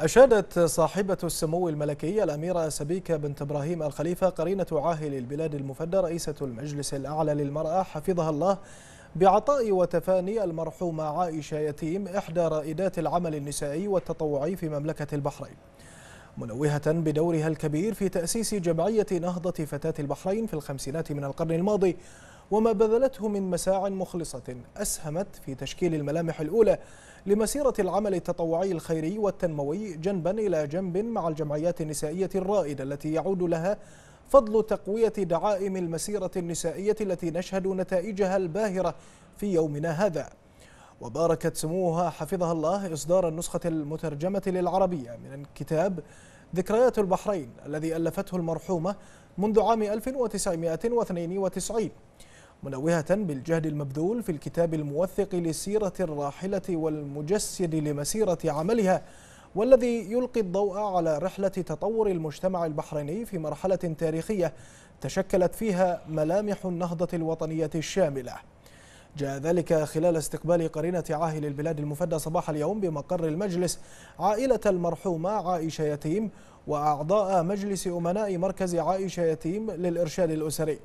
أشادت صاحبة السمو الملكي الأميرة سبيكة بنت إبراهيم الخليفة قرينة عاهل البلاد المفدى رئيسة المجلس الأعلى للمرأة حفظها الله بعطاء وتفاني المرحومة عائشة يتيم إحدى رائدات العمل النسائي والتطوعي في مملكة البحرين منوهة بدورها الكبير في تأسيس جمعية نهضة فتاة البحرين في الخمسينات من القرن الماضي وما بذلته من مساع مخلصة أسهمت في تشكيل الملامح الأولى لمسيرة العمل التطوعي الخيري والتنموي جنبا إلى جنب مع الجمعيات النسائية الرائدة التي يعود لها فضل تقوية دعائم المسيرة النسائية التي نشهد نتائجها الباهرة في يومنا هذا وباركت سموها حفظها الله إصدار النسخة المترجمة للعربية من الكتاب ذكريات البحرين الذي ألفته المرحومة منذ عام 1992 منوهة بالجهد المبذول في الكتاب الموثق لسيرة الراحلة والمجسد لمسيرة عملها والذي يلقي الضوء على رحلة تطور المجتمع البحريني في مرحلة تاريخية تشكلت فيها ملامح النهضة الوطنية الشاملة جاء ذلك خلال استقبال قرينة عاهل البلاد المفدى صباح اليوم بمقر المجلس عائلة المرحومة عائشة يتيم وأعضاء مجلس أمناء مركز عائشة يتيم للإرشاد الأسري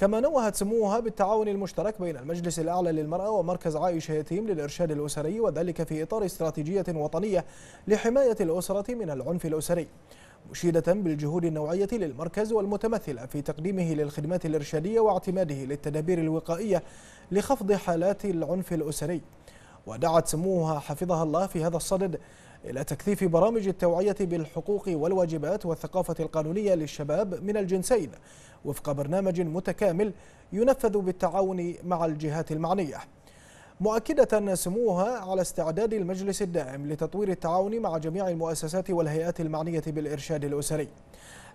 كما نوهت سموها بالتعاون المشترك بين المجلس الأعلى للمرأة ومركز عائشة يتيم للإرشاد الأسري وذلك في إطار استراتيجية وطنية لحماية الأسرة من العنف الأسري مشيدة بالجهود النوعية للمركز والمتمثلة في تقديمه للخدمات الإرشادية واعتماده للتدابير الوقائية لخفض حالات العنف الأسري ودعت سموها حفظها الله في هذا الصدد إلى تكثيف برامج التوعية بالحقوق والواجبات والثقافة القانونية للشباب من الجنسين وفق برنامج متكامل ينفذ بالتعاون مع الجهات المعنية مؤكدة سموها على استعداد المجلس الدائم لتطوير التعاون مع جميع المؤسسات والهيئات المعنية بالإرشاد الأسري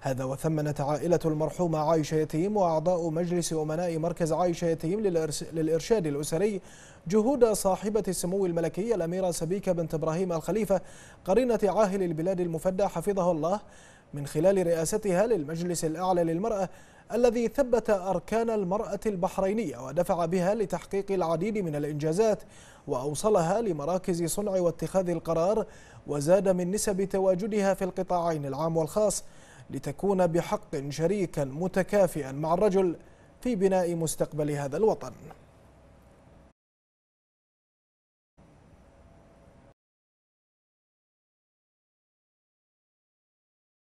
هذا وثمنت عائلة المرحومة عايشة يتيم وأعضاء مجلس أمناء مركز عايشة يتيم للإرشاد الأسري جهود صاحبة السمو الملكي الأميرة سبيكة بنت إبراهيم الخليفة قرينة عاهل البلاد المفدى حفظه الله من خلال رئاستها للمجلس الأعلى للمرأة الذي ثبت أركان المرأة البحرينية ودفع بها لتحقيق العديد من الإنجازات وأوصلها لمراكز صنع واتخاذ القرار وزاد من نسب تواجدها في القطاعين العام والخاص لتكون بحق شريكا متكافئا مع الرجل في بناء مستقبل هذا الوطن